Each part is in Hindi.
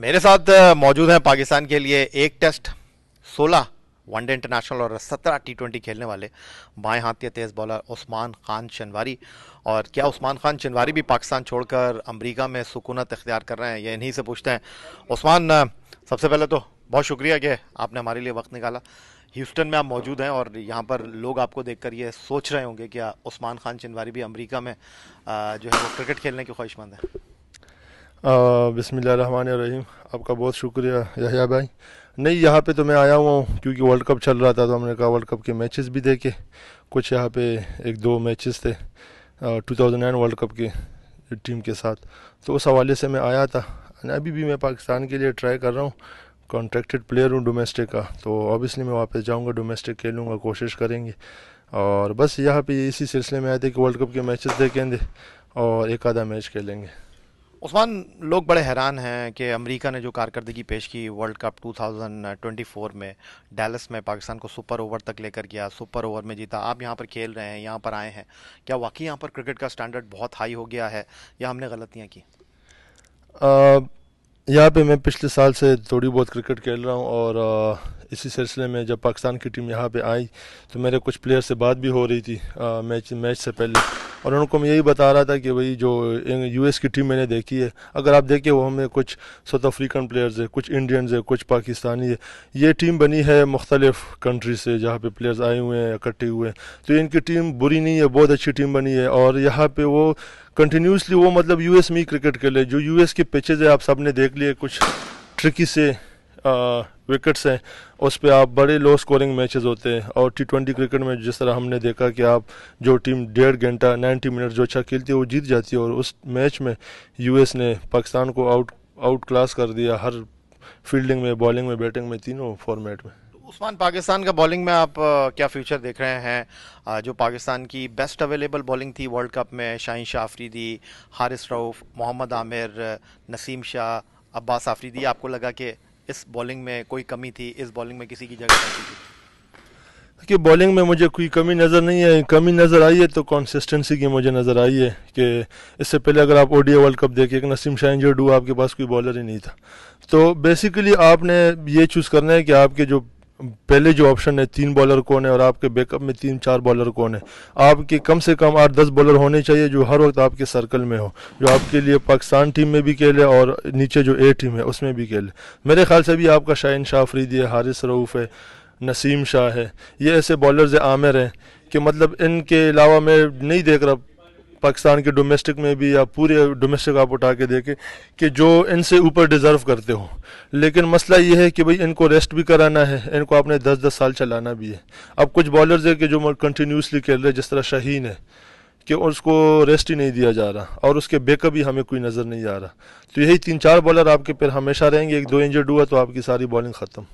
मेरे साथ मौजूद हैं पाकिस्तान के लिए एक टेस्ट 16 वनडे इंटरनेशनल और 17 टी ट्वेंटी खेलने वाले बाएं हाथ के तेज़ बॉलर उस्मान खान शनवारी और क्या उस्मान खान शनवारी भी पाकिस्तान छोड़कर अमेरिका में सुकूनत इख्तियार कर रहे हैं ये इन्हीं से पूछते हैं उस्मान सबसे पहले तो बहुत शुक्रिया कि आपने हमारे लिए वक्त निकाला ह्यूस्टन में आप मौजूद हैं और यहाँ पर लोग आपको कर ये सोच रहे होंगे कि उस्मान खान शनवारी भी अमरीका में जो है वो क्रिकेट खेलने के ख्वाहिशमंद हैं रहीम आपका बहुत शुक्रिया यहिया भाई नहीं यहाँ पे तो मैं आया हुआ हूँ क्योंकि वर्ल्ड कप चल रहा था तो हमने कहा वर्ल्ड कप के मैचेस भी देखे कुछ यहाँ पे एक दो मैचेस थे two thousand nine world cup के टीम के साथ तो उस हवाले से मैं आया था अभी भी मैं पाकिस्तान के लिए ट्राई कर रहा हूँ कॉन्ट्रैक्टेड प्लेयर हूँ डोमेस्टिक का तो ऑबियसली मैं वापस जाऊँगा डोमेस्टिक खेलूँगा कोशिश करेंगे और बस यहाँ पर इसी सिलसिले में आए थे कि वर्ल्ड कप के मैचेस देखेंगे और एक आधा मैच खेलेंगे उस्मान लोग बड़े हैरान हैं कि अमेरिका ने जो कारकर्दगी पेश की वर्ल्ड कप 2024 में डैलस में पाकिस्तान को सुपर ओवर तक लेकर गया सुपर ओवर में जीता आप यहाँ पर खेल रहे हैं यहाँ पर आए हैं क्या वाकई यहाँ पर क्रिकेट का स्टैंडर्ड बहुत हाई हो गया है या हमने गलतियाँ की यहाँ पे मैं पिछले साल से थोड़ी बहुत क्रिकेट खेल रहा हूँ और आ, इसी सिलसिले में जब पाकिस्तान की टीम यहाँ पर आई तो मेरे कुछ प्लेयर से बात भी हो रही थी आ, मैच मैच से पहले और उनको मैं यही बता रहा था कि भाई जो यूएस की टीम मैंने देखी है अगर आप देखें वो हमें कुछ साउथ अफ्रीकन प्लेयर्स है कुछ इंडियंस है कुछ पाकिस्तानी है ये टीम बनी है मुख्तलिफ कंट्री से जहाँ पे प्लेयर्स आए हुए हैं इकट्ठे हुए हैं तो इनकी टीम बुरी नहीं है बहुत अच्छी टीम बनी है और यहाँ पर वो कंटिन्यूसली वो मतलब यू में क्रिकेट खेले जो यू के पिचेज है आप सबने देख लिए कुछ ट्रिकी से विकेट्स हैं उस पर आप बड़े लो स्कोरिंग मैचेस होते हैं और टी ट्वेंटी क्रिकेट में जिस तरह हमने देखा कि आप जो टीम डेढ़ घंटा नाइन्टी मिनट जो अच्छा खेलती है वो जीत जाती है और उस मैच में यूएस ने पाकिस्तान को आउट आउट क्लास कर दिया हर फील्डिंग में बॉलिंग में बैटिंग में तीनों फॉर्मेट में उस्मान पाकिस्तान का बॉलिंग में आप क्या फ्यूचर देख रहे हैं जो पाकिस्तान की बेस्ट अवेलेबल बॉलिंग थी वर्ल्ड कप में शाहिन शाह आफरीदी हारिस रऊफ मोहम्मद आमिर नसीम शाह अब्बास आफरीदी आपको लगा कि इस बॉलिंग में कोई कमी थी इस बॉलिंग में किसी की जगह कि बॉलिंग में मुझे कोई कमी नज़र नहीं है कमी नज़र आई है तो कंसिस्टेंसी की मुझे नज़र आई है कि इससे पहले अगर आप ओडिया वर्ल्ड कप देखिए नसीम शाहिन जो डू आपके पास कोई बॉलर ही नहीं था तो बेसिकली आपने ये चूज़ करना है कि आपके जो पहले जो ऑप्शन है तीन बॉलर कौन है और आपके बैकअप में तीन चार बॉलर कौन है आपके कम से कम आठ दस बॉलर होने चाहिए जो हर वक्त आपके सर्कल में हो जो आपके लिए पाकिस्तान टीम में भी खेले और नीचे जो ए टीम है उसमें भी खेले मेरे ख्याल से भी आपका शाहिन शाह फरीदी है हारिस रऊफ़ है नसीम शाह है ये ऐसे बॉलर आमिर हैं कि मतलब इनके अलावा मैं नहीं देख रहा पाकिस्तान के डोमेस्टिक में भी या पूरे डोमेस्टिक आप उठा के देखें कि जो इनसे ऊपर डिज़र्व करते हो लेकिन मसला ये है कि भाई इनको रेस्ट भी कराना है इनको आपने दस दस साल चलाना भी है अब कुछ बॉलर्स है कि जो कंटिन्यूसली खेल रहे जिस तरह शहीन है कि उसको रेस्ट ही नहीं दिया जा रहा और उसके बेकअप ही हमें कोई नज़र नहीं आ रहा तो यही तीन चार बॉलर आपके फिर हमेशा रहेंगे एक दो इंजर्ड हुआ तो आपकी सारी बॉलिंग ख़त्म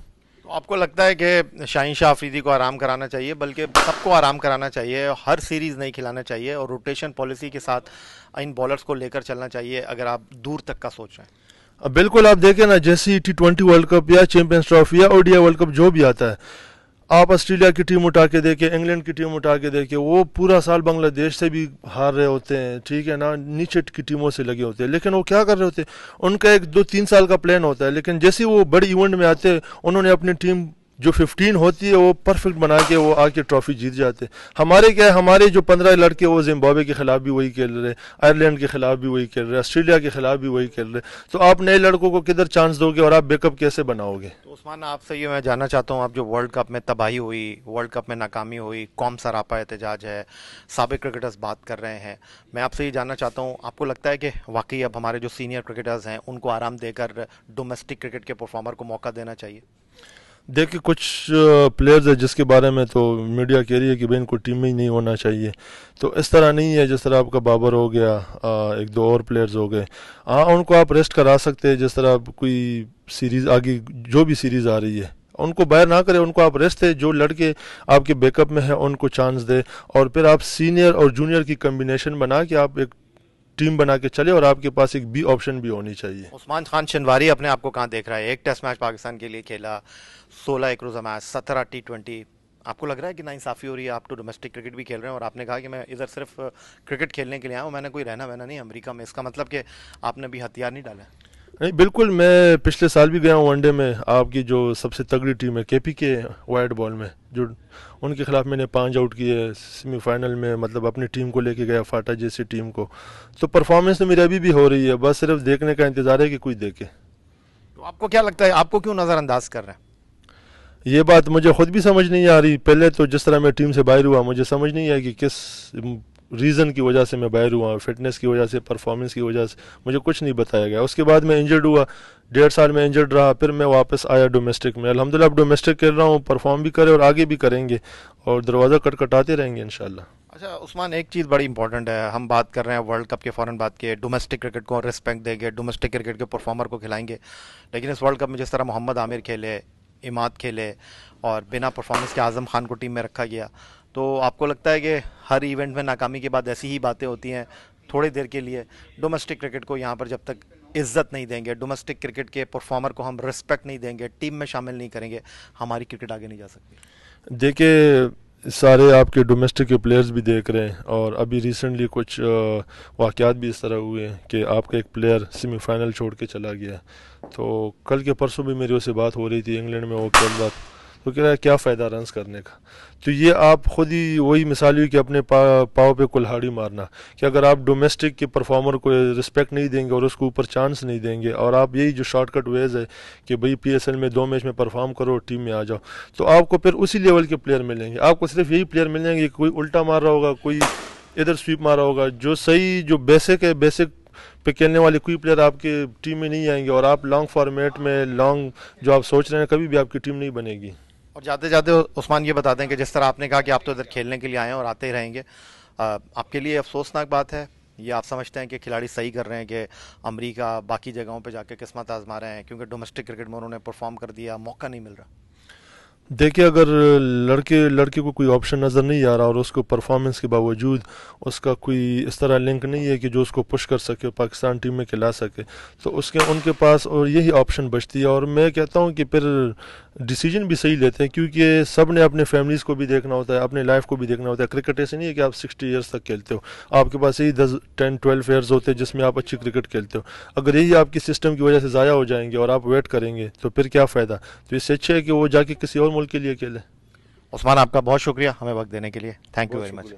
तो आपको लगता है कि शाहिन शाह आफरीदी को आराम कराना चाहिए बल्कि सबको आराम कराना चाहिए हर सीरीज़ नहीं खिलाना चाहिए और रोटेशन पॉलिसी के साथ इन बॉलर्स को लेकर चलना चाहिए अगर आप दूर तक का सोच रहे हैं बिल्कुल आप देखें ना जैसे टी ट्वेंटी वर्ल्ड कप या चैंपियंस ट्रॉफी या ओडिया वर्ल्ड कप जो भी आता है आप ऑस्ट्रेलिया की टीम उठा के देखे इंग्लैंड की टीम उठा के देखे वो पूरा साल बांग्लादेश से भी हार रहे होते हैं ठीक है ना नीचे की टीमों से लगे होते हैं लेकिन वो क्या कर रहे होते हैं उनका एक दो तीन साल का प्लान होता है लेकिन जैसे वो बड़े इवेंट में आते हैं उन्होंने अपनी टीम जो 15 होती है वो परफेक्ट बना के वो आके ट्रॉफी जीत जाते हमारे क्या है हमारे जो 15 लड़के वो जिम्बाब्वे के खिलाफ भी वही खेल रहे आयरलैंड के खिलाफ भी वही खेल रहे ऑस्ट्रेलिया के खिलाफ भी वही खेल रहे तो आप नए लड़कों को किधर चांस दोगे और आप बेकअप कैसे बनाओगे तो उस्मान आपसे ये मैं जानना चाहता हूँ आप जो वर्ल्ड कप में तबाही हुई वर्ल्ड कप में नाकामी हुई कौम सरापा एहतजाज है सबक क्रिकेटर्स बात कर रहे हैं मैं आपसे ये जानना चाहता हूँ आपको लगता है कि वाकई अब हमारे जो सीनियर क्रिकेटर्स हैं उनको आराम देकर डोमेस्टिक क्रिकेट के परफॉर्मर को मौका देना चाहिए देखिए कुछ प्लेयर्स है जिसके बारे में तो मीडिया कह रही है कि भाई इनको टीम में ही नहीं होना चाहिए तो इस तरह नहीं है जिस तरह आपका बाबर हो गया एक दो और प्लेयर्स हो गए हाँ उनको आप रेस्ट करा सकते हैं जिस तरह कोई सीरीज़ आगे जो भी सीरीज़ आ रही है उनको बाहर ना करें उनको आप रेस्ट दें जो लड़के आपके बैकअप में हैं उनको चांस दें और फिर आप सीनियर और जूनियर की कम्बिनेशन बना के आप एक टीम बना के चले और आपके पास एक बी ऑप्शन भी होनी चाहिए उस्मान खान शनवारी अपने आप को कहाँ देख रहा है एक टेस्ट मैच पाकिस्तान के लिए खेला सोलह एक रोज़ा मैच सत्रह टी ट्वेंटी आपको लग रहा है कि ना इंसाफी हो रही है आप तो डोमेस्टिक क्रिकेट भी खेल रहे हैं और आपने कहा कि मैं इधर सिर्फ क्रिकेट खेलने के लिए आया हूँ मैंने कोई रहना वहना नहीं अमरीका में इसका मतलब कि आपने भी हथियार नहीं डाला नहीं बिल्कुल मैं पिछले साल भी गया हूँ वनडे में आपकी जो सबसे तगड़ी टीम है केपी के वाइड बॉल में जो उनके खिलाफ मैंने पाँच आउट किए सेमीफाइनल में मतलब अपनी टीम को लेके गया फाटा जैसी टीम को तो परफॉर्मेंस तो मेरी अभी भी हो रही है बस सिर्फ देखने का इंतज़ार है कि कोई देखे तो आपको क्या लगता है आपको क्यों नज़रअंदाज कर रहे हैं ये बात मुझे खुद भी समझ नहीं आ रही पहले तो जिस तरह मैं टीम से बाहर हुआ मुझे समझ नहीं आई कि किस रीज़न की वजह से मैं बाहर हुआ फिटनेस की वजह से परफॉर्मेंस की वजह से मुझे कुछ नहीं बताया गया उसके बाद मैं इंजर्ड हुआ डेढ़ साल में इंजर्ड रहा फिर मैं वापस आया डोमेस्टिक में अलहमदिल्ला अब डोमेस्टिक कर रहा हूँ परफॉर्म भी करें और आगे भी करेंगे और दरवाज़ा कटकटाते रहेंगे इन अच्छा उस्मान एक चीज़ बड़ी इंपॉर्टेंट है हम बात कर रहे हैं वर्ल्ड कप के फ़ौरन बात किए डोमेस्टिक क्रिकेट को रिस्पेक्ट देंगे डोमेस्टिक क्रिकेट के परफॉर्मर को खिलाएंगे लेकिन इस वर्ल्ड कप में जिस तरह मोहम्मद आमिर खेले इमाद खेले और बिना परफॉर्मेंस के आज़म खान को टीम में रखा गया तो आपको लगता है कि हर इवेंट में नाकामी के बाद ऐसी ही बातें होती हैं थोड़ी देर के लिए डोमेस्टिक क्रिकेट को यहाँ पर जब तक इज्जत नहीं देंगे डोमेस्टिक क्रिकेट के परफॉर्मर को हम रिस्पेक्ट नहीं देंगे टीम में शामिल नहीं करेंगे हमारी क्रिकेट आगे नहीं जा सकती देखिए सारे आपके डोमेस्टिक के प्लेयर्स भी देख रहे हैं और अभी रिसेंटली कुछ वाक़ात भी इस तरह हुए हैं कि आपका एक प्लेयर सेमीफाइनल छोड़ के चला गया तो कल के परसों भी मेरी उससे बात हो रही थी इंग्लैंड में वो खेल रहा तो है क्या फ़ायदा रंस करने का तो ये आप खुद ही वही मिसाल हुई कि अपने पा, पाव पे कुल्हाड़ी मारना कि अगर आप डोमेस्टिक के परफॉर्मर को रिस्पेक्ट नहीं देंगे और उसको ऊपर चांस नहीं देंगे और आप यही जो शॉर्टकट वेज है कि भाई पीएसएल में दो मैच में परफॉर्म करो टीम में आ जाओ तो आपको फिर उसी लेवल के प्लेयर मिलेंगे आपको सिर्फ यही प्लेयर मिलेंगे कोई उल्टा मार रहा होगा कोई इधर स्वीप मारा होगा जो सही जो बेसिक है बेसिक पे खेलने वाले कोई प्लेयर आपके टीम में नहीं आएंगे और आप लॉन्ग फॉर्मेट में लॉन्ग जो आप सोच रहे हैं कभी भी आपकी टीम नहीं बनेगी और जाते जाते उस्मान ये बता दें कि जिस तरह आपने कहा कि आप तो इधर खेलने के लिए आए हैं और आते ही रहेंगे आपके लिए अफसोसनाक बात है ये आप समझते हैं कि खिलाड़ी सही कर रहे हैं कि अमेरिका बाकी जगहों पे जाके किस्मत आजमा रहे हैं क्योंकि डोमेस्टिक क्रिकेट में उन्होंने परफॉर्म कर दिया मौका नहीं मिल रहा देखिए अगर लड़के लड़के को कोई ऑप्शन नज़र नहीं आ रहा और उसको परफॉर्मेंस के बावजूद उसका कोई इस तरह लिंक नहीं है कि जो उसको पुश कर सके पाकिस्तान टीम में खिला सके तो उसके उनके पास और यही ऑप्शन बचती है और मैं कहता हूँ कि फिर डिसीजन भी सही लेते हैं क्योंकि सब ने अपने फैमिलीज़ को भी देखना होता है अपने लाइफ को भी देखना होता है क्रिकेट ऐसे नहीं है कि आप सिक्सटी ईयर्स तक खेलते हो आपके पास यही दस टेन ट्वेल्व ईयर्स होते हैं जिसमें आप अच्छी क्रिकेट खेलते हो अगर यही आपकी सिस्टम की वजह से ज़ाया हो जाएंगे और आप वेट करेंगे तो फिर क्या फ़ायदा तो इससे अच्छा है कि वो जाके किसी और मुल्क के लिए खेलें उस्मान आपका बहुत शुक्रिया हमें वक्त देने के लिए थैंक यू वेरी मच